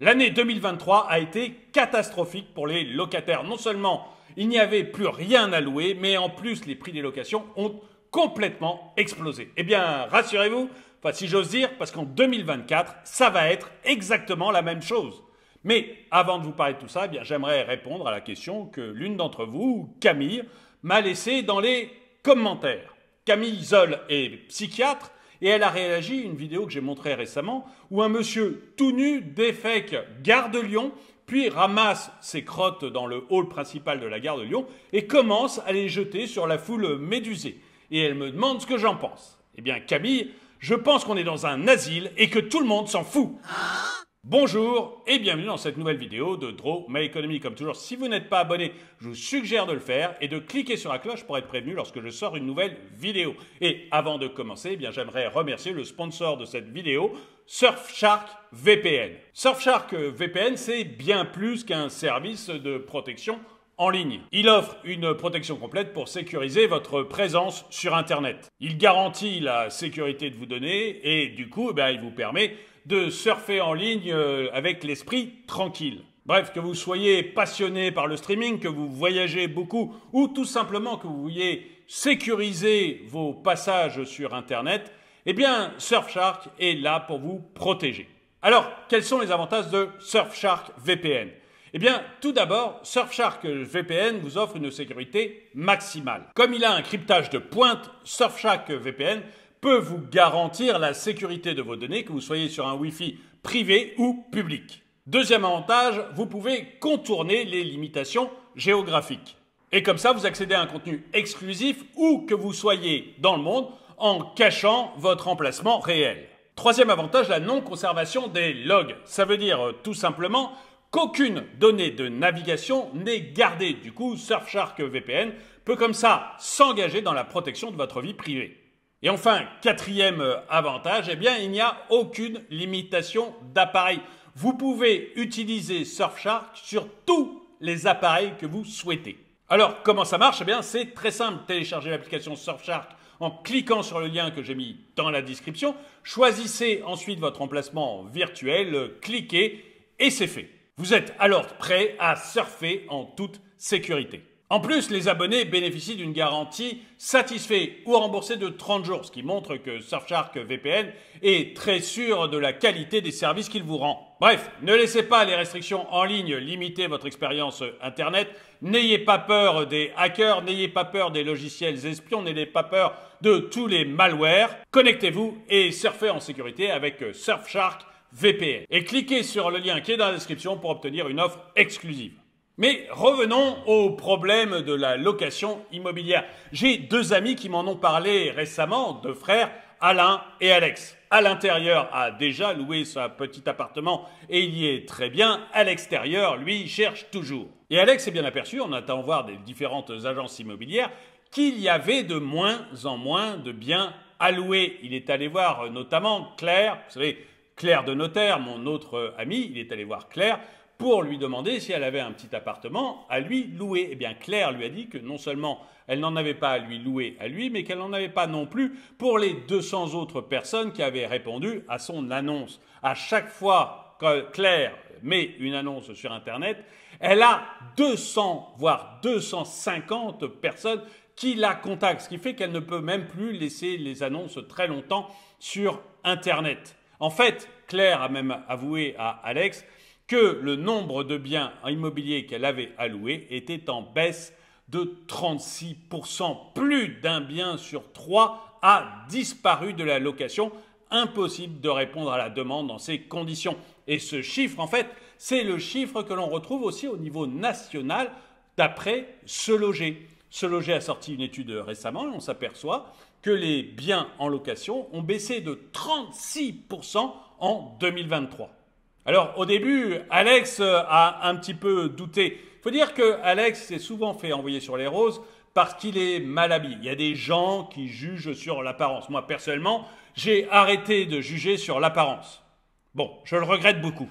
L'année 2023 a été catastrophique pour les locataires. Non seulement il n'y avait plus rien à louer, mais en plus les prix des locations ont complètement explosé. Eh bien, rassurez-vous, enfin si j'ose dire, parce qu'en 2024, ça va être exactement la même chose. Mais avant de vous parler de tout ça, eh j'aimerais répondre à la question que l'une d'entre vous, Camille, m'a laissée dans les commentaires. Camille Zoll est psychiatre et elle a réagi à une vidéo que j'ai montrée récemment où un monsieur tout nu défèque gare de Lyon, puis ramasse ses crottes dans le hall principal de la gare de Lyon et commence à les jeter sur la foule médusée. Et elle me demande ce que j'en pense. Eh bien Camille, je pense qu'on est dans un asile et que tout le monde s'en fout. Bonjour et bienvenue dans cette nouvelle vidéo de Draw My Economy. Comme toujours, si vous n'êtes pas abonné, je vous suggère de le faire et de cliquer sur la cloche pour être prévenu lorsque je sors une nouvelle vidéo. Et avant de commencer, eh j'aimerais remercier le sponsor de cette vidéo, Surfshark VPN. Surfshark VPN, c'est bien plus qu'un service de protection en ligne. Il offre une protection complète pour sécuriser votre présence sur Internet. Il garantit la sécurité de vos données et du coup, eh il vous permet de surfer en ligne euh, avec l'esprit tranquille. Bref, que vous soyez passionné par le streaming, que vous voyagez beaucoup ou tout simplement que vous vouliez sécuriser vos passages sur Internet, eh bien Surfshark est là pour vous protéger. Alors, quels sont les avantages de Surfshark VPN eh bien, tout d'abord, Surfshark VPN vous offre une sécurité maximale. Comme il a un cryptage de pointe, Surfshark VPN peut vous garantir la sécurité de vos données, que vous soyez sur un Wi-Fi privé ou public. Deuxième avantage, vous pouvez contourner les limitations géographiques. Et comme ça, vous accédez à un contenu exclusif où que vous soyez dans le monde en cachant votre emplacement réel. Troisième avantage, la non-conservation des logs. Ça veut dire euh, tout simplement qu'aucune donnée de navigation n'est gardée. Du coup, Surfshark VPN peut comme ça s'engager dans la protection de votre vie privée. Et enfin, quatrième euh, avantage, eh bien, il n'y a aucune limitation d'appareil. Vous pouvez utiliser Surfshark sur tous les appareils que vous souhaitez. Alors, comment ça marche eh bien, c'est très simple. Téléchargez l'application Surfshark en cliquant sur le lien que j'ai mis dans la description. Choisissez ensuite votre emplacement virtuel, euh, cliquez et c'est fait. Vous êtes alors prêt à surfer en toute sécurité. En plus, les abonnés bénéficient d'une garantie satisfait ou remboursée de 30 jours, ce qui montre que Surfshark VPN est très sûr de la qualité des services qu'il vous rend. Bref, ne laissez pas les restrictions en ligne limiter votre expérience Internet. N'ayez pas peur des hackers, n'ayez pas peur des logiciels espions, n'ayez pas peur de tous les malwares. Connectez-vous et surfez en sécurité avec Surfshark VPN. Et cliquez sur le lien qui est dans la description pour obtenir une offre exclusive. Mais revenons au problème de la location immobilière. J'ai deux amis qui m'en ont parlé récemment, deux frères, Alain et Alex. À l'intérieur a déjà loué son petit appartement et il y est très bien. À l'extérieur, lui, il cherche toujours. Et Alex est bien aperçu, en attendant voir des différentes agences immobilières, qu'il y avait de moins en moins de biens à louer. Il est allé voir euh, notamment Claire, vous savez, Claire de Notaire, mon autre euh, ami, il est allé voir Claire pour lui demander si elle avait un petit appartement à lui louer. Eh bien, Claire lui a dit que non seulement elle n'en avait pas à lui louer à lui, mais qu'elle n'en avait pas non plus pour les 200 autres personnes qui avaient répondu à son annonce. À chaque fois que Claire met une annonce sur Internet, elle a 200, voire 250 personnes qui la contactent, ce qui fait qu'elle ne peut même plus laisser les annonces très longtemps sur Internet. En fait, Claire a même avoué à Alex que le nombre de biens immobiliers qu'elle avait alloués était en baisse de 36%. Plus d'un bien sur trois a disparu de la location. Impossible de répondre à la demande dans ces conditions. Et ce chiffre, en fait, c'est le chiffre que l'on retrouve aussi au niveau national d'après SeLoger. Loger. Loger a sorti une étude récemment et on s'aperçoit que les biens en location ont baissé de 36% en 2023. Alors au début, Alex euh, a un petit peu douté. Il Faut dire que Alex s'est souvent fait envoyer sur les roses parce qu'il est mal habillé. Il y a des gens qui jugent sur l'apparence. Moi personnellement, j'ai arrêté de juger sur l'apparence. Bon, je le regrette beaucoup.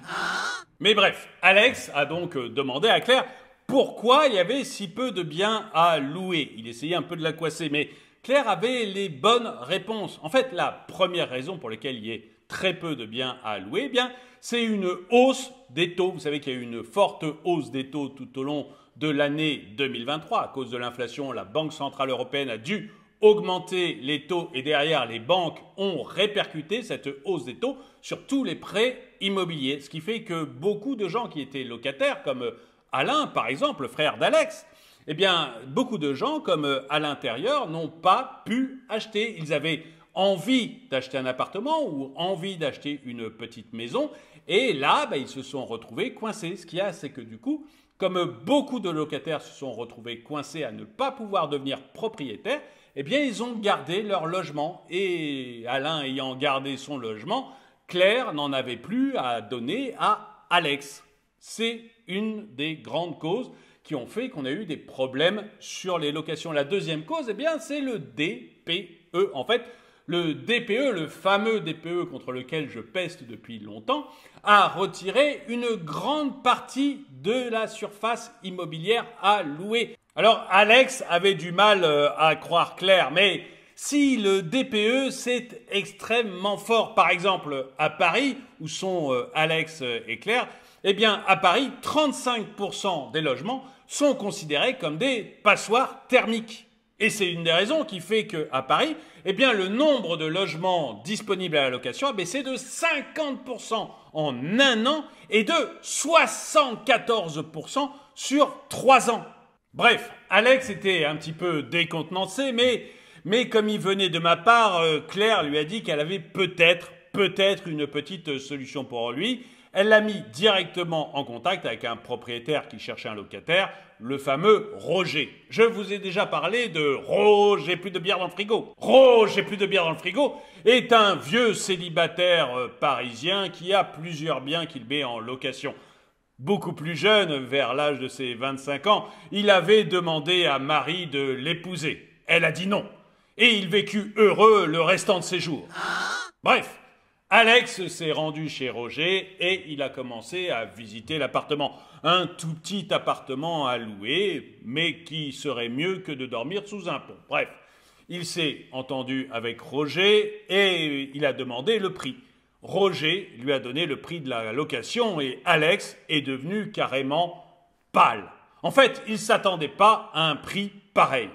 Mais bref, Alex a donc euh, demandé à Claire pourquoi il y avait si peu de biens à louer. Il essayait un peu de la coisser, mais Claire avait les bonnes réponses. En fait, la première raison pour laquelle il y est très peu de biens à louer, eh bien, c'est une hausse des taux. Vous savez qu'il y a eu une forte hausse des taux tout au long de l'année 2023. À cause de l'inflation, la Banque Centrale Européenne a dû augmenter les taux et derrière, les banques ont répercuté cette hausse des taux sur tous les prêts immobiliers. Ce qui fait que beaucoup de gens qui étaient locataires, comme Alain par exemple, le frère d'Alex, eh bien, beaucoup de gens, comme euh, à l'intérieur, n'ont pas pu acheter. Ils avaient envie d'acheter un appartement ou envie d'acheter une petite maison. Et là, ben, ils se sont retrouvés coincés. Ce qu'il y a, c'est que du coup, comme beaucoup de locataires se sont retrouvés coincés à ne pas pouvoir devenir propriétaires, eh bien, ils ont gardé leur logement. Et Alain ayant gardé son logement, Claire n'en avait plus à donner à Alex. C'est une des grandes causes qui ont fait qu'on a eu des problèmes sur les locations. La deuxième cause, eh bien, c'est le DPE. En fait, le DPE, le fameux DPE contre lequel je peste depuis longtemps, a retiré une grande partie de la surface immobilière à louer. Alors Alex avait du mal euh, à croire clair, mais si le DPE, c'est extrêmement fort, par exemple à Paris, où sont euh, Alex euh, et Claire, eh bien à Paris, 35% des logements sont considérés comme des passoires thermiques. Et c'est une des raisons qui fait qu'à Paris, eh le nombre de logements disponibles à la location a baissé de 50% en un an et de 74% sur trois ans. Bref, Alex était un petit peu décontenancé, mais, comme il venait de ma part, euh, Claire lui a dit qu'elle avait peut-être, peut-être une petite solution pour lui. Elle l'a mis directement en contact avec un propriétaire qui cherchait un locataire, le fameux Roger. Je vous ai déjà parlé de Roger plus de bière dans le frigo. Roger plus de bière dans le frigo est un vieux célibataire euh, parisien qui a plusieurs biens qu'il met en location. Beaucoup plus jeune, vers l'âge de ses 25 ans, il avait demandé à Marie de l'épouser. Elle a dit non. Et il vécut heureux le restant de ses jours. Bref, Alex s'est rendu chez Roger et il a commencé à visiter l'appartement. Un tout petit appartement à louer, mais qui serait mieux que de dormir sous un pont. Bref, il s'est entendu avec Roger et il a demandé le prix. Roger lui a donné le prix de la location et Alex est devenu carrément pâle. En fait, il ne s'attendait pas à un prix pareil.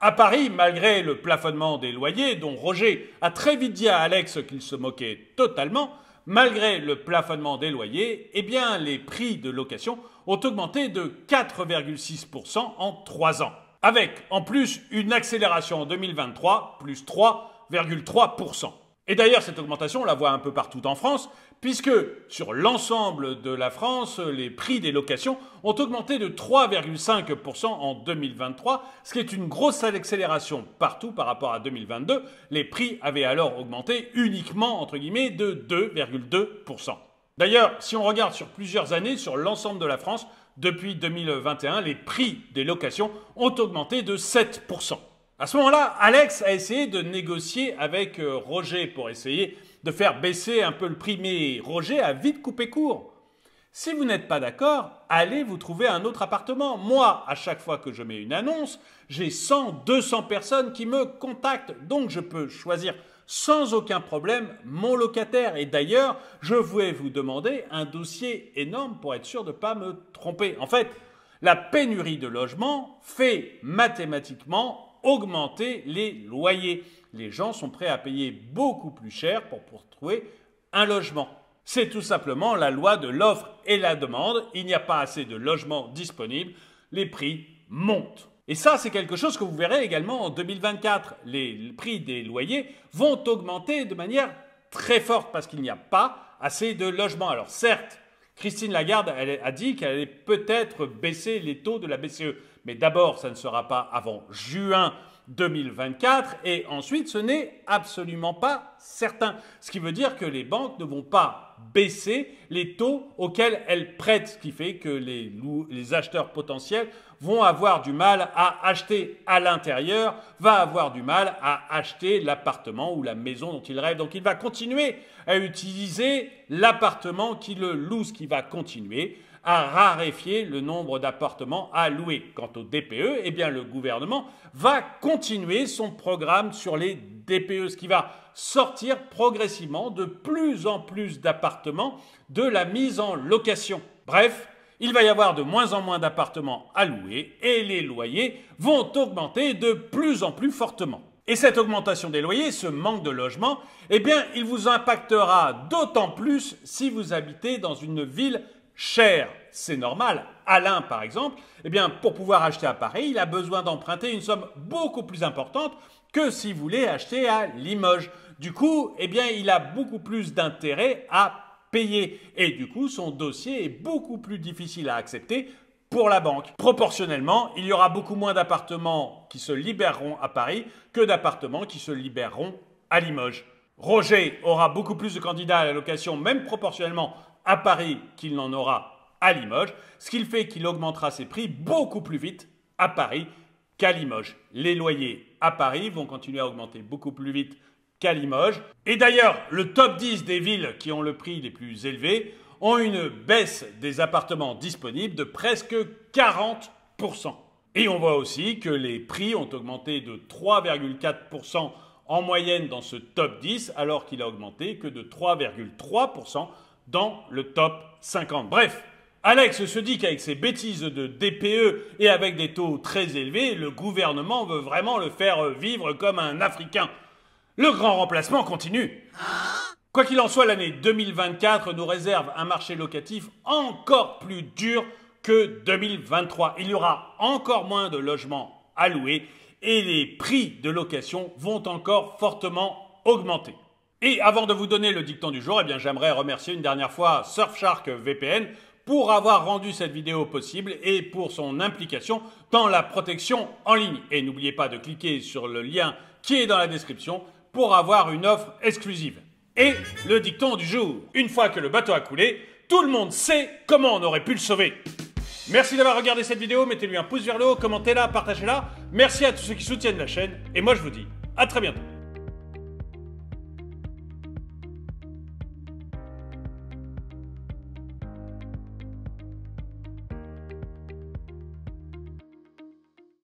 À Paris, malgré le plafonnement des loyers, dont Roger a très vite dit à Alex qu'il se moquait totalement, malgré le plafonnement des loyers, eh bien, les prix de location ont augmenté de 4,6% en 3 ans. Avec, en plus, une accélération en 2023, plus 3,3%. Et d'ailleurs, cette augmentation, on la voit un peu partout en France, puisque sur l'ensemble de la France, les prix des locations ont augmenté de 3,5% en 2023, ce qui est une grosse accélération partout par rapport à 2022. Les prix avaient alors augmenté uniquement, entre guillemets, de 2,2%. D'ailleurs, si on regarde sur plusieurs années, sur l'ensemble de la France, depuis 2021, les prix des locations ont augmenté de 7%. À ce moment-là, Alex a essayé de négocier avec euh, Roger pour essayer de faire baisser un peu le prix, mais Roger a vite coupé court. Si vous n'êtes pas d'accord, allez vous trouver un autre appartement. Moi, à chaque fois que je mets une annonce, j'ai 100, 200 personnes qui me contactent, donc je peux choisir sans aucun problème mon locataire. Et d'ailleurs, je vais vous demander un dossier énorme pour être sûr de ne pas me tromper. En fait, la pénurie de logements fait mathématiquement augmenter les loyers. Les gens sont prêts à payer beaucoup plus cher pour, trouver un logement. C'est tout simplement la loi de l'offre et la demande. Il n'y a pas assez de logements disponibles. Les prix montent. Et ça, c'est quelque chose que vous verrez également en 2024. Les prix des loyers vont augmenter de manière très forte parce qu'il n'y a pas assez de logements. Alors certes, Christine Lagarde a dit qu'elle allait peut-être baisser les taux de la BCE. Mais d'abord, ça ne sera pas avant juin 2024 et ensuite, ce n'est absolument pas certain. Ce qui veut dire que les banques ne vont pas baisser les taux auxquels elle prête, ce qui fait que les, acheteurs potentiels vont avoir du mal à acheter à l'intérieur, va avoir du mal à acheter l'appartement ou la maison dont il rêve. Donc il va continuer à utiliser l'appartement qui le loue, ce qui va continuer à raréfier le nombre d'appartements à louer. Quant au DPE, eh bien, le gouvernement va continuer son programme sur les DPE, ce qui va sortir progressivement de plus en plus d'appartements de la mise en location. Bref, il va y avoir de moins en moins d'appartements à louer et les loyers vont augmenter de plus en plus fortement. Et cette augmentation des loyers, ce manque de logement, eh bien, il vous impactera d'autant plus si vous habitez dans une ville cher, c'est normal. Alain, par exemple, eh bien, pour pouvoir acheter à Paris, il a besoin d'emprunter une somme beaucoup plus importante que si vous acheter à Limoges. Du coup, eh bien, il a beaucoup plus d'intérêt à payer. Et du coup, son dossier est beaucoup plus difficile à accepter pour la banque. Proportionnellement, il y aura beaucoup moins d'appartements qui se libéreront à Paris que d'appartements qui se libéreront à Limoges. Roger aura beaucoup plus de candidats à la location, même proportionnellement, à Paris qu'il n'en aura à Limoges, ce qui fait qu'il augmentera ses prix beaucoup plus vite à Paris qu'à Limoges. Les loyers à Paris vont continuer à augmenter beaucoup plus vite qu'à Limoges. Et d'ailleurs, le top 10 des villes qui ont le prix les plus élevés ont une baisse des appartements disponibles de presque 40%. Et on voit aussi que les prix ont augmenté de 3,4% en moyenne dans ce top 10, alors qu'il a augmenté que de 3,3% dans le top 50. Bref, Alex se dit qu'avec ses bêtises de DPE et avec des taux très élevés, le gouvernement veut vraiment le faire vivre comme un Africain. Le grand remplacement continue. Quoi qu'il en soit, l'année 2024 nous réserve un marché locatif encore plus dur que 2023. Il y aura encore moins de logements à louer et les prix de location vont encore fortement augmenter. Et avant de vous donner le dicton du jour, eh bien j'aimerais remercier une dernière fois Surfshark VPN pour avoir rendu cette vidéo possible et pour son implication dans la protection en ligne. Et n'oubliez pas de cliquer sur le lien qui est dans la description pour avoir une offre exclusive. Et le dicton du jour. Une fois que le bateau a coulé, tout le monde sait comment on aurait pu le sauver. Merci d'avoir regardé cette vidéo, mettez-lui un pouce vers le haut, commentez-la, partagez-la. Merci à tous ceux qui soutiennent la chaîne et moi je vous dis à très bientôt.